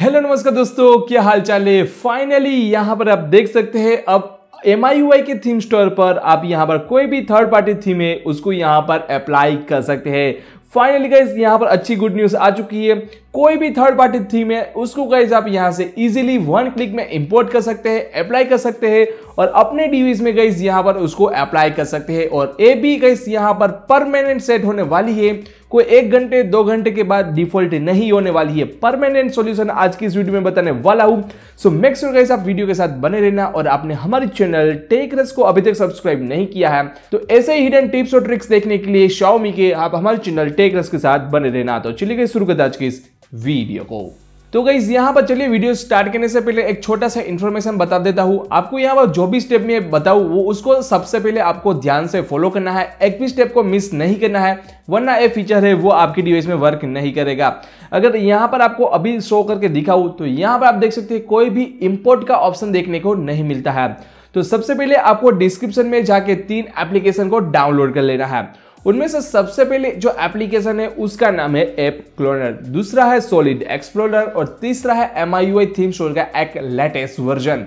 hello नमस्कार दोस्तों क्या हाल चाल है फाइनली यहाँ पर आप देख सकते हैं अब एम के थीम स्टोर पर आप यहाँ पर कोई भी थर्ड पार्टी थीम है उसको यहाँ पर अप्लाई कर सकते हैं फाइनली गाइज यहाँ पर अच्छी गुड न्यूज आ चुकी है कोई भी थर्ड पार्टी थीम है उसको गाइज आप यहाँ से इजीली वन क्लिक में इंपोर्ट कर सकते हैं अप्लाई कर सकते हैं और अपने डिवीज में गाइज यहाँ पर उसको अप्लाई कर सकते हैं और ए भी गाइज यहाँ पर परमानेंट सेट होने वाली है कोई एक घंटे दो घंटे के बाद डिफॉल्ट नहीं होने वाली है परमानेंट सॉल्यूशन आज की इस वीडियो में बताने वाला हूं सो मेक श्योर गाइस आप वीडियो के साथ बने रहना और आपने हमारे चैनल टेक रस को अभी तक सब्सक्राइब नहीं किया है तो ऐसे ही हिडन टिप्स और ट्रिक्स देखने के लिए शाओमी के आप हमारे चैनल टेक रस के साथ बने रहना तो चलिए शुरू करते आज की इस वीडियो को तो गई यहाँ पर चलिए वीडियो स्टार्ट करने से पहले एक छोटा सा इन्फॉर्मेशन बता देता हूँ आपको यहाँ पर जो भी स्टेप में बताऊँ वो उसको सबसे पहले आपको ध्यान से फॉलो करना है एक भी स्टेप को मिस नहीं करना है वरना ये फीचर है वो आपकी डिवाइस में वर्क नहीं करेगा अगर यहाँ पर आपको अभी शो करके दिखाऊँ तो यहाँ पर आप देख सकते हैं कोई भी इम्पोर्ट का ऑप्शन देखने को नहीं मिलता है तो सबसे पहले आपको डिस्क्रिप्शन में जाके तीन एप्लीकेशन को डाउनलोड कर लेना है उनमें से सबसे पहले जो एप्लीकेशन है उसका नाम है एप क्लोनर दूसरा है सॉलिड एक्सप्लोरर और तीसरा है M I U I theme store का एक लेटेस्ट वर्जन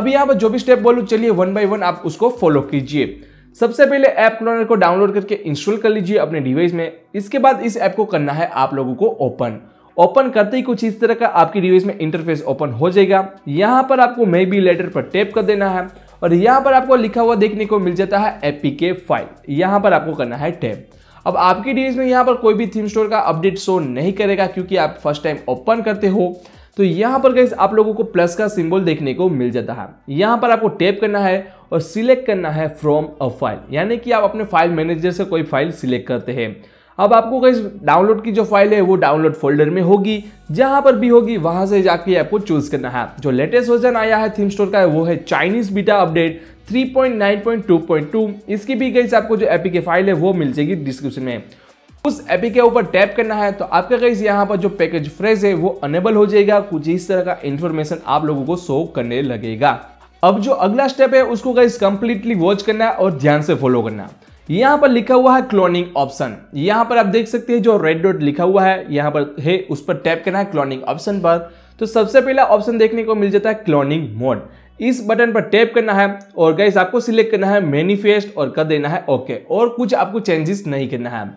अब यहाँ पर जो भी स्टेप बोलूँ चलिए वन बाई वन आप उसको फॉलो कीजिए सबसे पहले ऐप क्लोनर को डाउनलोड करके इंस्टॉल कर लीजिए अपने डिवाइस में इसके बाद इस ऐप को करना है आप लोगों को ओपन ओपन करते ही कुछ इस तरह का आपकी डिवाइस में इंटरफेस ओपन हो जाएगा यहाँ पर आपको मे बी लेटर पर टैप कर देना है और यहाँ पर आपको लिखा हुआ देखने को मिल जाता है एपीके फाइल यहाँ पर आपको करना है टैब अब आपकी डिवाइस में यहाँ पर कोई भी थीम स्टोर का अपडेट शो नहीं करेगा क्योंकि आप फर्स्ट टाइम ओपन करते हो तो यहाँ पर गैस आप लोगों को प्लस का सिंबल देखने को मिल जाता है यहाँ पर आपको टैप करना है और सिलेक्ट करना है फ्रॉम अ फाइल यानी कि आप अपने फाइल मैनेजर से कोई फाइल सिलेक्ट करते हैं अब आपको गैस डाउनलोड की जो फाइल है वो डाउनलोड फोल्डर में होगी जहां पर भी होगी वहां से जाके आपको चूज करना है जो लेटेस्ट वर्जन आया है थीम स्टोर का है, वो है चाइनीज बीटा अपडेट 3.9.2.2 इसकी भी गई आपको जो एपी के फाइल है वो मिल जाएगी डिस्क्रिप्शन में उस एपी के ऊपर टैप करना है तो आपका गई यहाँ पर जो पैकेज फ्रेज है वो अनेबल हो जाएगा कुछ इस तरह का इन्फॉर्मेशन आप लोगों को शो करने लगेगा अब जो अगला स्टेप है उसको गाइज कंप्लीटली वॉच करना है और ध्यान से फॉलो करना है यहाँ पर लिखा हुआ है क्लोनिंग ऑप्शन यहाँ पर आप देख सकते हैं जो रेड डॉट लिखा हुआ है यहाँ पर है उस पर टैप करना है क्लोनिंग ऑप्शन पर तो सबसे पहला ऑप्शन देखने को मिल जाता है क्लोनिंग मोड इस बटन पर टैप करना है और गैस आपको सिलेक्ट करना है मैनिफेस्ट और कर देना है ओके और कुछ आपको चेंजेस नहीं करना है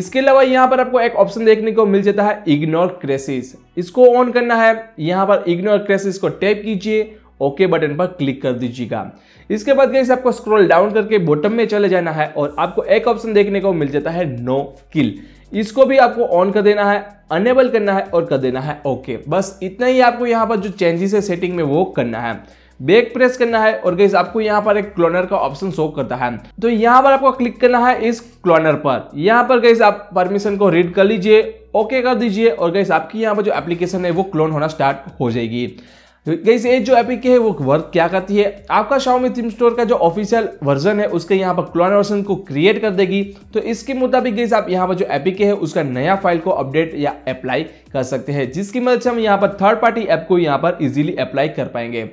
इसके अलावा यहाँ पर आपको एक ऑप्शन देखने को मिल जाता है इग्नोर क्रेसिस इसको ऑन करना है यहाँ पर इग्नोर क्रेसिस को टैप कीजिए ओके बटन पर क्लिक कर दीजिएगा इसके बाद गई आपको स्क्रॉल डाउन करके बॉटम में चले जाना है और आपको एक ऑप्शन देखने को मिल जाता है नो किल इसको भी आपको ऑन कर देना है अनेबल करना है और कर देना है ओके बस इतना ही आपको यहाँ पर जो चेंजेस है सेटिंग में वो करना है बैक प्रेस करना है और गैस आपको यहाँ पर एक क्लोनर का ऑप्शन शो करता है तो यहाँ पर आपको क्लिक करना है इस क्लोनर पर यहाँ पर गैस आप परमिशन को रीड कर लीजिए ओके कर दीजिए और गैस आपकी यहाँ पर जो एप्लीकेशन है वो क्लोन होना स्टार्ट हो जाएगी गईस तो ये जो एपिक है वो वर्क क्या करती है आपका शाओमी थीम स्टोर का जो ऑफिशियल वर्जन है उसके यहाँ पर क्लोन वर्जन को क्रिएट कर देगी तो इसके मुताबिक गईस आप यहाँ पर जो एपिक है उसका नया फाइल को अपडेट या अप्लाई कर सकते हैं जिसकी मदद से हम यहाँ पर थर्ड पार्टी ऐप को यहाँ पर इजिली अप्लाई कर पाएंगे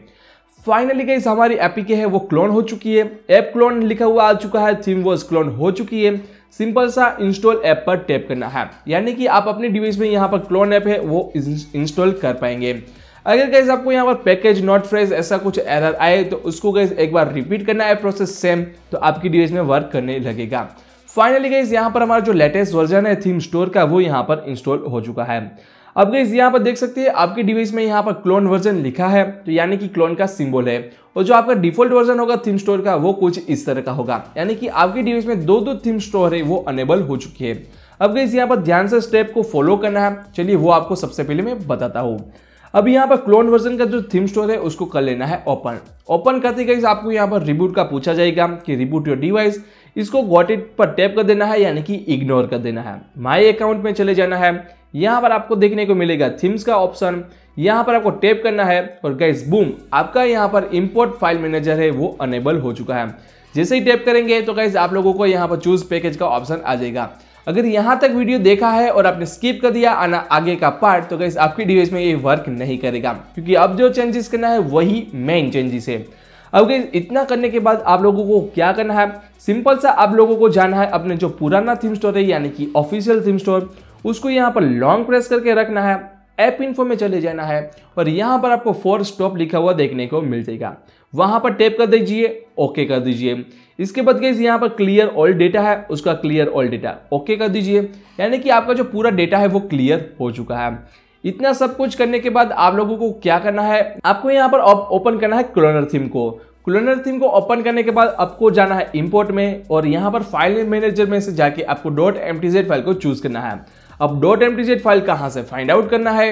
फाइनली गई हमारी एपिक है वो क्लोन हो चुकी है ऐप क्लोन लिखा हुआ आ चुका है थीम वर्स क्लोन हो चुकी है सिंपल सा इंस्टॉल ऐप पर टैप करना है यानी कि आप अपने डिवाइस में यहाँ पर क्लोन ऐप है वो इंस्टॉल कर पाएंगे अगर गैस आपको यहाँ पर पैकेज नॉट फ्रेश ऐसा कुछ एरर आए तो उसको गैस एक बार रिपीट करना है प्रोसेस सेम तो आपकी डिवाइस में वर्क करने लगेगा फाइनली गैस यहाँ पर हमारा जो लेटेस्ट वर्जन है थीम स्टोर का वो यहाँ पर इंस्टॉल हो चुका है अब गई यहाँ पर देख सकते हैं आपकी डिवाइस में यहाँ पर क्लोन वर्जन लिखा है तो यानी कि क्लोन का सिंबल है और जो आपका डिफॉल्ट वर्जन होगा थीम स्टोर का वो कुछ इस तरह का होगा यानी कि आपकी डिवाइस में दो दो थीम स्टोर है वो अनेबल हो चुकी है अब गई यहाँ पर ध्यान से स्टेप को फॉलो करना है चलिए वो आपको सबसे पहले मैं बताता हूँ अभी यहाँ पर क्लोन वर्जन का जो थीम स्टोर है उसको कर लेना है ओपन ओपन करते गए आपको यहाँ पर रिबूट का पूछा जाएगा कि रिबूट योर डिवाइस इसको गॉट इट पर टैप कर देना है यानी कि इग्नोर कर देना है माई अकाउंट में चले जाना है यहाँ पर आपको देखने को मिलेगा थीम्स का ऑप्शन यहाँ पर आपको टैप करना है और गैस बूम आपका यहाँ पर इंपोर्ट फाइल मैनेजर है वो अनेबल हो चुका है जैसे ही टैप करेंगे तो गैस आप लोगों को यहाँ पर चूज पैकेज का ऑप्शन आ जाएगा अगर यहाँ तक वीडियो देखा है और आपने स्किप कर दिया आना आगे का पार्ट तो गैस आपकी डिवाइस में ये वर्क नहीं करेगा क्योंकि अब जो चेंजेस करना है वही मेन चेंजेस है अब गैस इतना करने के बाद आप लोगों को क्या करना है सिंपल सा आप लोगों को जाना है अपने जो पुराना थीम स्टोर है यानी कि ऑफिशियल थीम स्टोर उसको यहाँ पर लॉन्ग प्रेस करके रखना है ऐप इन्फो में चले जाना है और यहाँ पर आपको फोर स्टॉप लिखा हुआ देखने को मिल जाएगा वहाँ पर टेप कर दीजिए ओके कर दीजिए इसके बाद गई यहाँ पर क्लियर ऑल डेटा है उसका क्लियर ऑल डेटा ओके कर दीजिए यानी कि आपका जो पूरा डेटा है वो क्लियर हो चुका है इतना सब कुछ करने के बाद आप लोगों को क्या करना है आपको यहाँ पर ओपन करना है क्लोनर थीम को क्लोनर थीम को ओपन करने के बाद आपको जाना है इम्पोर्ट में और यहाँ पर फाइल मैनेजर में से जाके आपको डॉट एम फाइल को चूज करना है अब डॉट एम फाइल कहाँ से फाइंड आउट करना है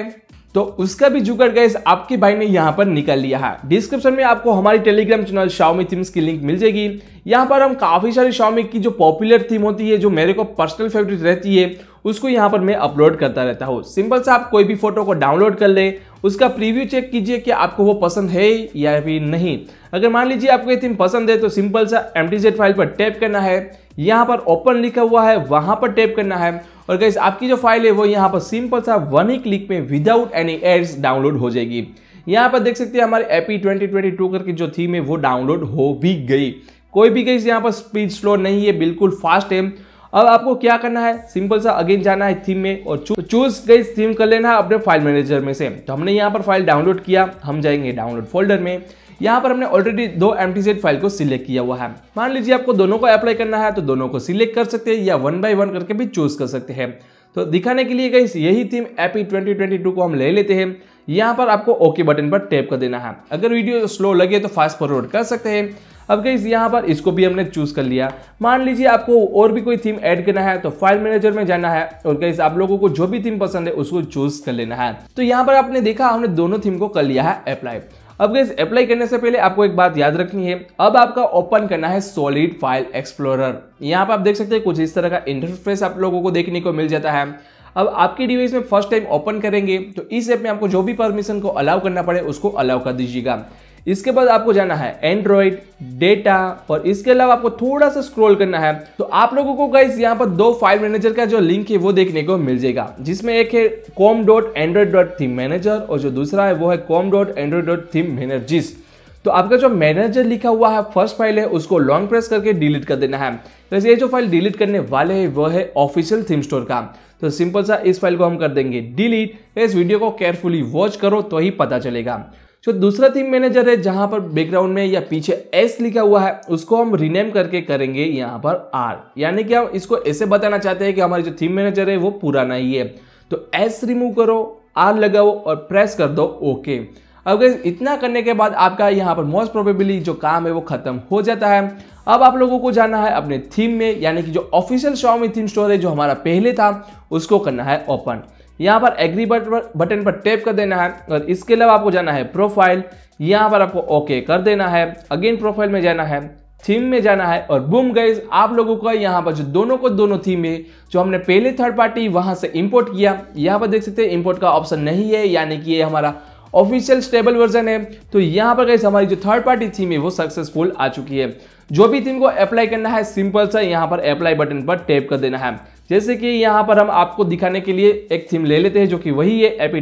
तो उसका भी जुगाड़ गैस आपके भाई ने यहाँ पर निकाल लिया है डिस्क्रिप्शन में आपको हमारी टेलीग्राम चैनल शाओमी थीम्स की लिंक मिल जाएगी यहाँ पर हम काफ़ी सारी शाओमी की जो पॉपुलर थीम होती है जो मेरे को पर्सनल फेवरेट रहती है उसको यहाँ पर मैं अपलोड करता रहता हूँ सिंपल से आप कोई भी फोटो को डाउनलोड कर लें उसका प्रीव्यू चेक कीजिए कि आपको वो पसंद है या फिर नहीं अगर मान लीजिए आपको ये थीम पसंद है तो सिंपल सा एम फाइल पर टैप करना है यहाँ पर ओपन लिखा हुआ है वहाँ पर टैप करना है और गैस आपकी जो फाइल है वो यहाँ पर सिंपल सा वन ही क्लिक में विदाउट एनी एड्स डाउनलोड हो जाएगी यहाँ पर देख सकते हैं हमारे एपी 2022 करके जो थीम है वो डाउनलोड हो भी गई कोई भी गैस यहाँ पर स्पीड स्लो नहीं है बिल्कुल फास्ट है अब आपको क्या करना है सिंपल सा अगेन जाना है थीम में और चूज गई थीम कर लेना है अपने फाइल मैनेजर में से तो हमने यहाँ पर फाइल डाउनलोड किया हम जाएंगे डाउनलोड फोल्डर में यहाँ पर हमने ऑलरेडी दो एम फाइल को सिलेक्ट किया हुआ है मान लीजिए आपको दोनों को अप्लाई करना है तो दोनों को सिलेक्ट कर सकते हैं या वन बाई वन करके भी चूज कर सकते हैं तो दिखाने के लिए कहीं यही थीम एपी 2022 को हम ले लेते हैं यहाँ पर आपको ओके बटन पर टैप कर देना है अगर वीडियो स्लो लगे तो फास्ट फॉरवर्ड कर सकते हैं अब कहीं यहाँ पर इसको भी हमने चूज कर लिया मान लीजिए आपको और भी कोई थीम ऐड करना है तो फाइल मैनेजर में जाना है और कहीं आप लोगों को जो भी थीम पसंद है उसको चूज कर लेना है तो यहाँ पर आपने देखा हमने दोनों थीम को कर लिया है अप्लाई अब गैस अप्लाई करने से पहले आपको एक बात याद रखनी है अब आपका ओपन करना है सॉलिड फाइल एक्सप्लोरर यहाँ पर आप देख सकते हैं कुछ इस तरह का इंटरफेस आप लोगों को देखने को मिल जाता है अब आपकी डिवाइस में फर्स्ट टाइम ओपन करेंगे तो इस ऐप में आपको जो भी परमिशन को अलाउ करना पड़े उसको अलाउ कर दीजिएगा इसके बाद आपको जाना है एंड्रॉइड डेटा और इसके अलावा आपको थोड़ा सा स्क्रॉल करना है तो आप लोगों को गाइस यहाँ पर दो फाइल मैनेजर का जो लिंक है वो देखने को मिल जाएगा जिसमें एक है com dot Android dot theme manager और जो दूसरा है वो है com dot Android dot theme managers तो आपका जो मैनेजर लिखा हुआ है फर्स्ट फाइल है उसको लॉन्ग प्रेस करके डिलीट कर देना है तो ये जो फाइल डिलीट करने वाले है वह है ऑफिशियल थीम स्टोर का तो सिंपल सा इस फाइल को हम कर देंगे डिलीट इस वीडियो को केयरफुली वॉच करो तो ही पता चलेगा जो दूसरा थीम मैनेजर है जहां पर बैकग्राउंड में या पीछे एस लिखा हुआ है उसको हम रिनेम करके करेंगे यहाँ पर आर यानी कि हम इसको ऐसे बताना चाहते हैं कि हमारी जो थीम मैनेजर है वो पुराना ही है तो एस रिमूव करो आर लगाओ और प्रेस कर दो ओके अब इतना करने के बाद आपका यहाँ पर मोस्ट प्रोबेबली जो काम है वो खत्म हो जाता है अब आप लोगों को जाना है अपने थीम में यानी कि जो ऑफिशियल शॉमी थीम स्टोर है जो हमारा पहले था उसको करना है ओपन यहाँ पर एग्री बटन पर टैप कर देना है और इसके अलावा आपको जाना है प्रोफाइल यहाँ पर आपको ओके कर देना है अगेन प्रोफाइल में जाना है थीम में जाना है और बुम गाइज आप लोगों का यहाँ पर जो दोनों को दोनों थीम है जो हमने पहले थर्ड पार्टी वहाँ से इम्पोर्ट किया यहाँ पर देख सकते हैं इम्पोर्ट का ऑप्शन नहीं है यानी कि ये हमारा ऑफिशियल स्टेबल वर्जन है तो यहाँ पर गाइज हमारी जो थर्ड पार्टी थीम है वो सक्सेसफुल आ चुकी है जो भी थीम को अप्लाई करना है सिंपल सा यहाँ पर अप्लाई बटन पर टैप कर देना है जैसे कि यहाँ पर हम आपको दिखाने के लिए एक थीम ले लेते हैं जो कि वही है एपी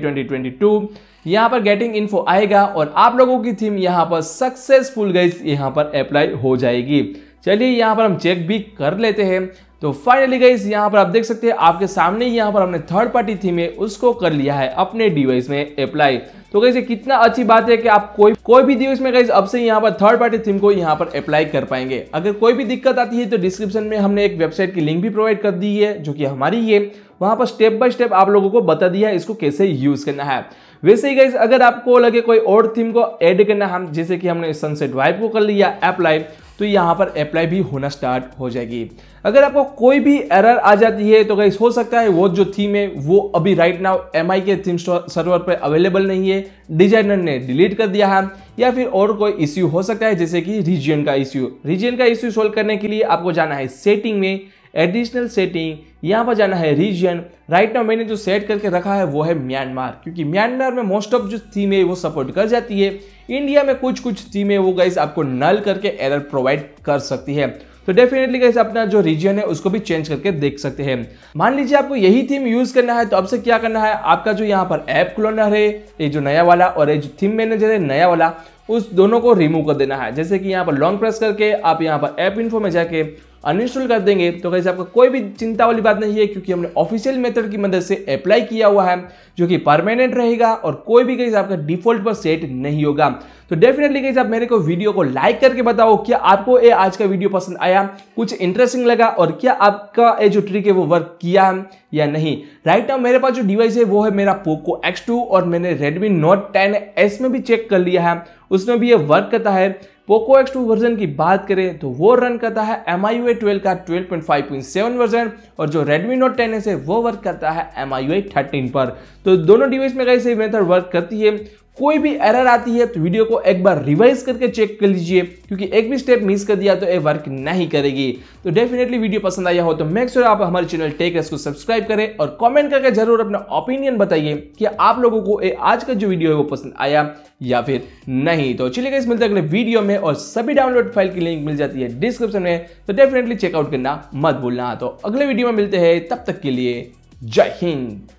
2022 यहाँ पर गेटिंग इन्फो आएगा और आप लोगों की थीम यहाँ पर सक्सेसफुल गई यहाँ पर अप्लाई हो जाएगी चलिए यहाँ पर हम चेक भी कर लेते हैं तो फाइनली गई यहाँ पर आप देख सकते हैं आपके सामने यहाँ पर हमने थर्ड पार्टी थीम है उसको कर लिया है अपने डिवाइस में अप्लाई तो गई कितना अच्छी बात है कि आप कोई कोई भी डिवाइस में गई अब से यहाँ पर थर्ड पार्टी थीम को यहाँ पर अप्लाई कर पाएंगे अगर कोई भी दिक्कत आती है तो डिस्क्रिप्शन में हमने एक वेबसाइट की लिंक भी प्रोवाइड कर दी है जो कि हमारी है वहाँ पर स्टेप बाय स्टेप आप लोगों को बता दिया है इसको कैसे यूज करना है वैसे ही गई अगर आपको लगे कोई और थीम को ऐड करना हम जैसे कि हमने सनसेट वाइब को कर लिया अप्लाई तो यहाँ पर अप्लाई भी होना स्टार्ट हो जाएगी अगर आपको कोई भी एरर आ जाती है तो गाइस हो सकता है वो जो थीम है वो अभी right now M K theme server पर अवेलेबल नहीं है डिजाइनर ने डिलीट कर दिया है या फिर और कोई इश्यू हो सकता है जैसे कि रीजियन का इश्यू रीजियन का इश्यू सोल्व करने के लिए आपको जाना है सेटिंग में एडिशनल सेटिंग यहाँ पर जाना है रीजन राइट नाउ मैंने जो सेट करके रखा है वो है म्यांमार क्योंकि म्यांमार में मोस्ट ऑफ जो थीम है वो सपोर्ट कर जाती है इंडिया में कुछ कुछ टीमें वो गाइस आपको नल करके एरर प्रोवाइड कर सकती है तो डेफिनेटली गाइस अपना जो रीजन है उसको भी चेंज करके देख सकते हैं मान लीजिए आपको यही थीम यूज करना है तो अब से क्या करना है आपका जो यहाँ पर ऐप क्लोनर है ये जो नया वाला और ये जो थीम मैनेजर है नया वाला उस दोनों को रिमूव कर देना है जैसे कि यहाँ पर लॉन्ग प्रेस करके आप यहाँ पर ऐप इन्फो में जाके अनइंस्टॉल कर देंगे तो कैसे आपको कोई भी चिंता वाली बात नहीं है क्योंकि हमने ऑफिशियल मेथड की मदद से अप्लाई किया हुआ है जो कि परमानेंट रहेगा और कोई भी कैसे आपका डिफॉल्ट पर सेट नहीं होगा तो डेफिनेटली कैसे आप मेरे को वीडियो को लाइक करके बताओ क्या आपको ये आज का वीडियो पसंद आया कुछ इंटरेस्टिंग लगा और क्या आपका ये जो ट्रिक है वो वर्क किया है या नहीं राइट नाउ मेरे पास जो डिवाइस है वो है मेरा पोको एक्स और मैंने रेडमी नोट टेन S में भी चेक कर लिया है उसमें भी ये वर्क करता है पोको एक्स टू वर्जन की बात करें तो वो रन करता है एम आई यू ट्वेल्व का 12.5.7 वर्जन और जो Redmi Note एस है वो वर्क करता है एम आई यू थर्टीन पर तो दोनों डिवाइस में कैसे मेथड वर्क करती है कोई भी एरर आती है तो वीडियो को एक बार रिवाइज करके चेक कर लीजिए क्योंकि एक भी स्टेप मिस कर दिया तो ये वर्क नहीं करेगी तो डेफिनेटली वीडियो पसंद आया हो तो मेक श्योर sure आप हमारे चैनल टेक को सब्सक्राइब करें और कमेंट करके जरूर अपना ओपिनियन बताइए कि आप लोगों को ये आज का जो वीडियो है वो पसंद आया या फिर नहीं तो चलिए इस मिलते अगले वीडियो में और सभी डाउनलोड फाइल की लिंक मिल जाती है डिस्क्रिप्शन में तो डेफिनेटली चेकआउट करना मत भूलना तो अगले वीडियो में मिलते हैं तब तक के लिए जय हिंद